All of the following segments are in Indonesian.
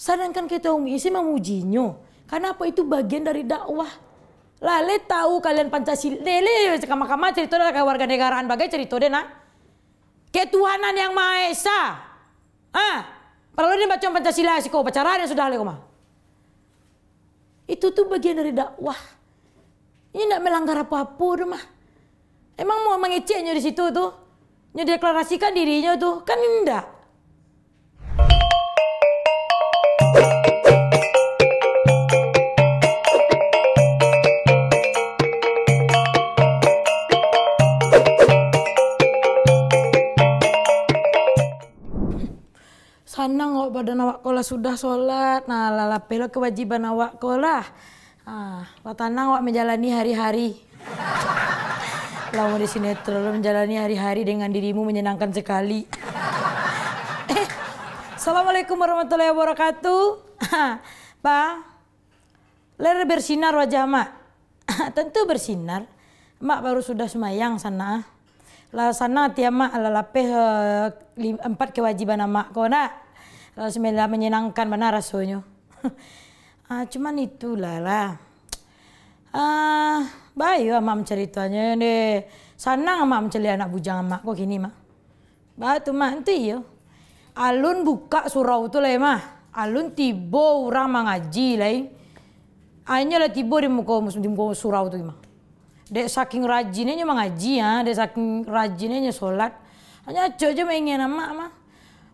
Sedangkan kita Umi Isi memujinya. Karena apa itu bagian dari dakwah. Lale tahu kalian Pancasila. Lele kama-kama cerita dari warga negaraan bagai cerita deh nak. Ketuhanan yang Maha Esa. Ah, kalau ini baca Pancasila sih kok pacaran sudah lek mah. Itu tuh bagian dari dakwah. Ini tidak melanggar apa-apa mah. Emang mau mengeceknya di situ tuh? deklarasikan dirinya tuh? Kan enggak. Hanang nggak badan awak kola sudah sholat, nah lala pelo kewajiban awak kola. Ah, tanang awak menjalani hari-hari. Lama di sini terlalu menjalani hari-hari dengan dirimu menyenangkan sekali. eh, Assalamualaikum warahmatullahi wabarakatuh. Pak, ler bersinar wajah mak. Tentu bersinar. Mak baru sudah semayang sana lah sana tiap mak lalapeh uh, eh, empat kewajiban mak kau nak Bismillah menyenangkan benar rasanya. ah, cuman itulah lah. Ah, bayu ama ceritanya deh. Sanang ama menceli anak bujang ama kok gini mah. Batu manti yo. Ya. Alun buka surau tu lah mah. Alun tibo orang mengaji lah. Hanya eh. lah tibo di muka di muka surau tu mah. Dek saking rajinnya mengaji ya, dek saking rajinnya sholat. Hanya aja aja main nama mah.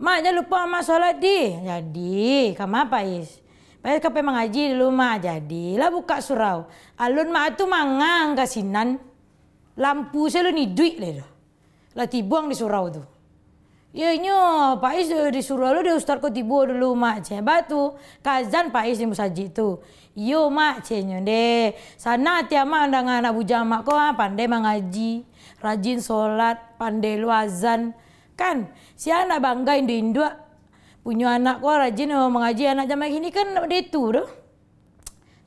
Mak jangan lupa mak solat di. Jadi, kamu apa is? Pais kau memang ngaji dulu mak. Jadi, lah buka surau. Alun mak tu mangang kasinan. Lampu saya lu ni duit leh dah. Lah tibuang di surau tu. Ya nyo, Pais eh, di surau lu dia ustaz kau tibu dulu mak. Cik. Batu, kazan is di musajid tu. Yo mak cenyo de. Sana tiap mak dengan anak bujang mak kau ah, pandai mengaji, rajin solat, pandai luazan. azan. kan si anak banggain di Indo punya anak kok rajin mau mengaji anak zaman ini kan itu doh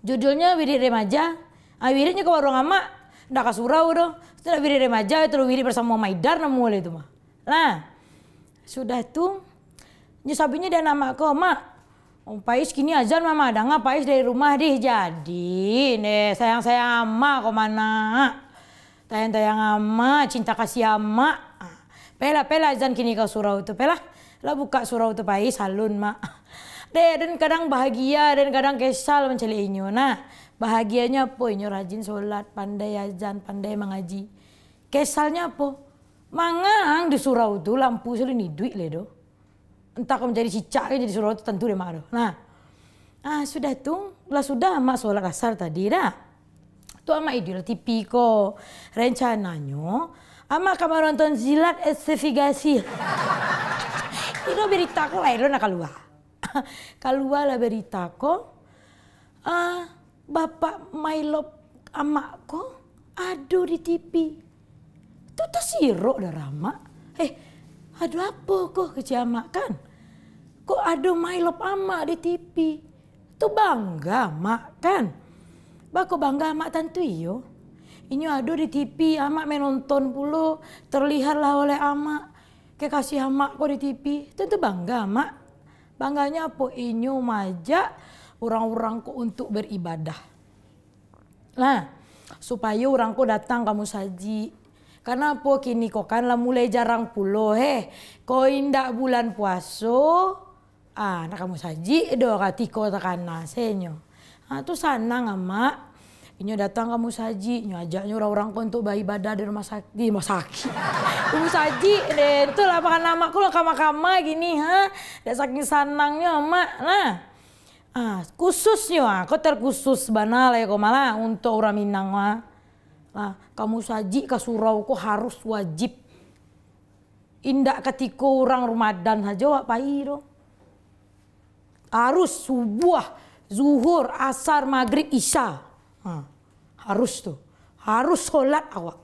judulnya wirid remaja akhirnya ke warung ama dah kasurau doh setelah wirid remaja itu wirid bersama Maidar namu itu mah lah sudah tuh nyesabinya dia nama kok mak Om Pais kini azan mama ada nggak Pais dari rumah deh jadi nih sayang sayang ama kok mana tayang tayang ama cinta kasih ama ah, Pela, pela azan kini kau surau tu. Pela, lah buka surau tu pai salon mak. Dek, dan kadang bahagia dan kadang kesal mencari inyo. Nah, bahagianya apa inyo rajin solat, pandai azan, pandai mengaji. Kesalnya apa? Mangang di surau tu lampu selalu ni duit le do. Entah kau menjadi cicak ke jadi surau tu tentu dia mak Nah. Ah sudah tu, lah sudah mak solat asar tadi dah. Tu amat idul tipi ko rencananya Ama kamu nonton silat esefigasi. berita beritako lah, ino luar. kalua lah beritako. Uh, ah, bapak Mailop amakko ada di TV. Itu tuh siro dah rama. Eh, ada apa kok kerja amak kan? Kok aduh Mailop amak di TV? Tuh bangga mak kan? Bako bangga amak tantu iyo ini aduh di TV amak menonton pulu terlihatlah oleh amak kekasih amak kok di TV tentu bangga amak bangganya apa inyo majak orang-orang kok untuk beribadah nah supaya orang kok datang kamu saji karena apa kini kok kan lah mulai jarang pulo heh kau indak bulan puaso ah nak kamu saji doa katiko takana senyo ah tu sanang amak Nyo datang kamu saji, inyo ajak nyo orang-orang untuk bayi badan di rumah sakit, di rumah sakit. Kamu saji, deh itu lah makan nama ku lah kama-kama gini ha, Dek saking sanangnya mak. Nah, ah, khususnya, kau terkhusus banal ya kau malah untuk orang Minang lah. Nah, kamu saji ke surau kau harus wajib. Indak ketika orang Ramadan saja wak pahi Harus subuh, zuhur, asar, maghrib, isya. Ha. Ah. Harus tuh. Harus sholat awak.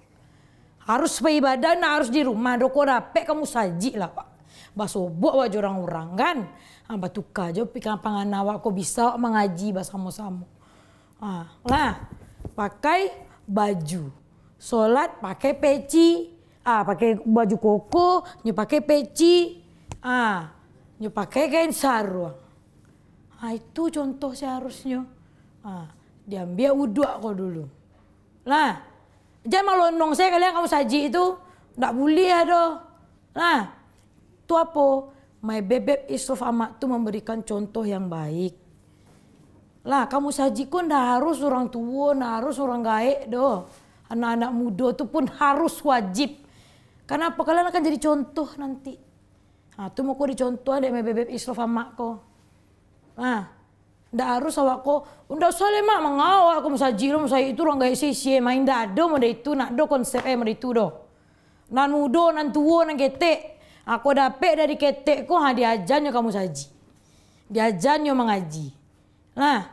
Harus beribadah, nah harus di rumah. Doko dapet kamu saji lah pak. bakso buat wak orang-orang kan. Apa tukar je pikan pangan awak kau bisa mengaji bahasa sama Ah, lah pakai baju. Sholat pakai peci. Ah, pakai baju koko, nyu pakai peci. Ah, nyu pakai kain sarung. Ah, itu contoh seharusnya. Ah diambil wudhu ya aku dulu. Nah, jangan malonong saya kalian kamu saji itu ndak boleh ya doh. Nah, itu apa? My bebek Isruf Amat tu memberikan contoh yang baik. Lah kamu saji pun dah harus orang tua, nah harus orang gaek doh. Anak-anak muda itu pun harus wajib. Karena apa kalian akan jadi contoh nanti. Nah, itu mau contoh dicontoh my bebek Isruf Amat kok. Nah, Da harus awak ko, unda soleh mak mengau aku masa jiru saya itu orang gaya sih sih main dah ada, mana itu nak do konsep eh mana itu do. Nan mudo nan tua nan ketek. Aku dapat dari ketek ko hadi ajan yo kamu saji. Diajan yo mengaji. Nah,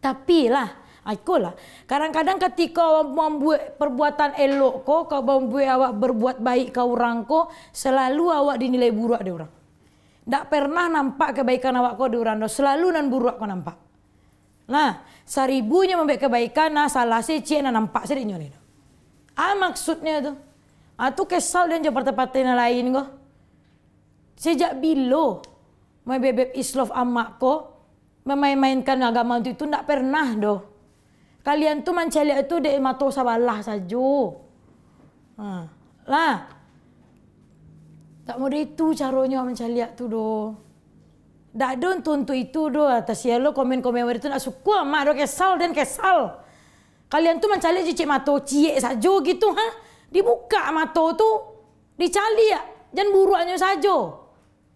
tapi lah aku ha, lah. Kadang-kadang ketika awak membuat perbuatan elok ko, kau membuat awak berbuat baik kau orang ko, selalu awak dinilai buruk dia orang. Tak pernah nampak kebaikan awak kau di Urano. Selalu nan buruk kau nampak. Nah, seribunya membuat kebaikan, nah salah sih cie nan nampak sih ini. Ah maksudnya tu? Ah tu kesal dan jumpa tempat yang lain kau. Sejak bilo bila membebek islof amak kau memain-mainkan agama itu itu tak pernah doh. Kalian tu mencelak itu dari matu sabalah saja. Nah. Lah. Tak mau dia tu caranya macam lihat tu doh. Dak don tuntu itu doh atas ya lo komen-komen waktu nak suku mak doh kesal dan kesal. Kalian tu mencari cicik mata ciek saja gitu ha. Dibuka mata tu dicali ya. Jan buruannya saja.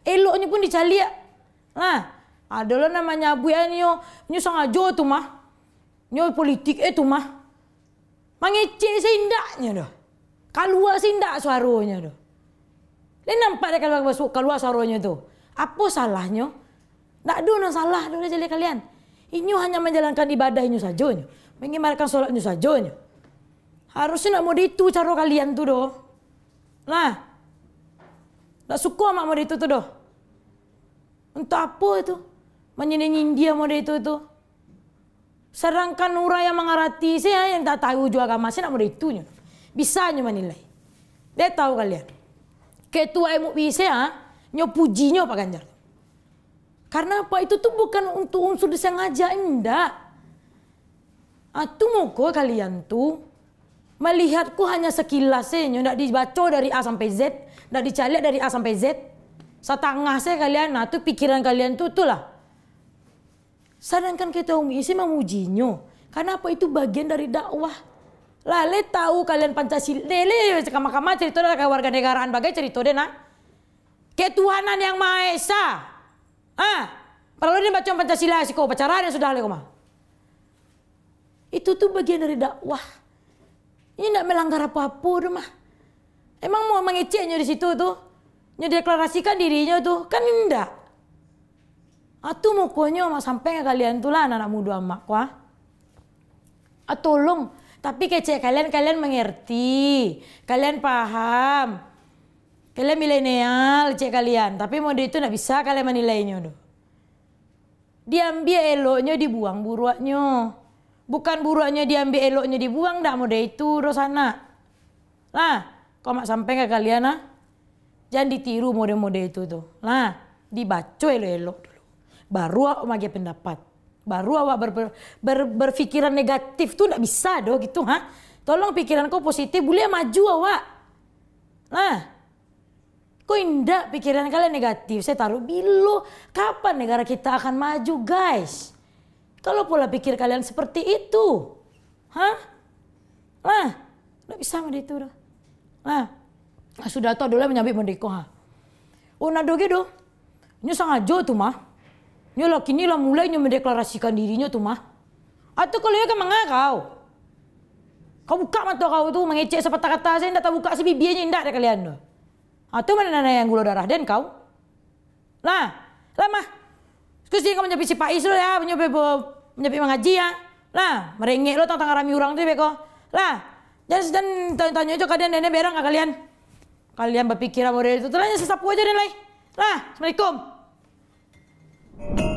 Eloknya pun dicali ya. Ha? Nah, ada lo lah namanya Bu Anio, nyu sengaja tu mah. Nyu politik itu eh, mah. Mangecek sindaknya doh. Kaluar sindak suaranya doh. Dia nampak dia kalau masuk, keluar sarungnya tu. Apa salahnya? Tak ada yang salah dulu jadi kalian. Inyo hanya menjalankan ibadah inyo saja. Mengimarkan solat inyo saja. Harusnya nak mau itu cara kalian tu doh. Nah. Tak suka sama mau itu tu doh. Untuk apa itu? Menyindir dia mau itu tu. Serangkan nurah yang mengarati saya yang tak tahu juga agama saya nak mau itu Bisa nyo menilai. Dia tahu kalian. ketua MUI saya ah, nyo pujinya Pak Ganjar. Karena apa itu tuh bukan untuk unsur disengaja, enggak. Atu ah, mau kalian tuh melihatku hanya sekilas saya, ndak dibaca dari A sampai Z, ndak dicari dari A sampai Z. Setengah saya kalian, nah tuh pikiran kalian tuh itulah. Sedangkan Ketua MUI saya memujinya. Karena apa itu bagian dari dakwah. Lale tahu kalian Pancasila, Lele kama-kama cerita dari warga negaraan bagai cerita deh nah. Ketuhanan yang Maha Esa. Ah, kalau ini baca Pancasila sih kau pacaran sudah le Itu tuh bagian dari dakwah. Ini tidak melanggar apa-apa mah Emang mau mengeceknya di situ tuh? Nyodeklarasikan dirinya tuh? Kan indah. atau mau konyol sama sampai kalian tuh lah anak, -anak muda mak wah. Atolong. Ah, tolong tapi kece kalian kalian mengerti, kalian paham. Kalian milenial cek kalian, tapi mode itu tidak bisa kalian menilainya Dia Diambil eloknya dibuang buruannya. Bukan buruannya diambil eloknya dibuang Gak mode itu rosana. sana. Lah, kok mak sampai ke kalian ah? Jangan ditiru mode-mode itu tuh. Lah, dibaca elok-elok dulu. Baru aku pendapat baru awak ber, ber, ber, berpikiran negatif tuh tidak bisa doh gitu ha tolong pikiran kau positif boleh maju awak nah kok indah pikiran kalian negatif saya taruh bilo kapan negara kita akan maju guys kalau pola pikir kalian seperti itu hah nah, lah tidak bisa mah itu dah nah sudah tau dulu menyambit mendiko ha oh nado gitu ini sangat jauh tuh mah Nyola kini lah mulai nyo mendeklarasikan dirinya tuh mah. Atau kalau ya kemana kau? Kau buka mata kau itu mengecek sepatah kata saya ndak tahu buka si bibinya indah ada kalian tu. Atau mana nana yang gula darah dan kau? Nah, lama. Terus jadi kau menjadi si Pais lo ya, menjadi menyapi mengaji ya. Lah, merengek lo tentang rami orang tuh beko. Lah, jadi dan tanya-tanya aja kalian nenek berang kalian? Kalian berpikir apa itu? Tanya sesapu aja dan lain. Lah, Assalamualaikum. Thank you.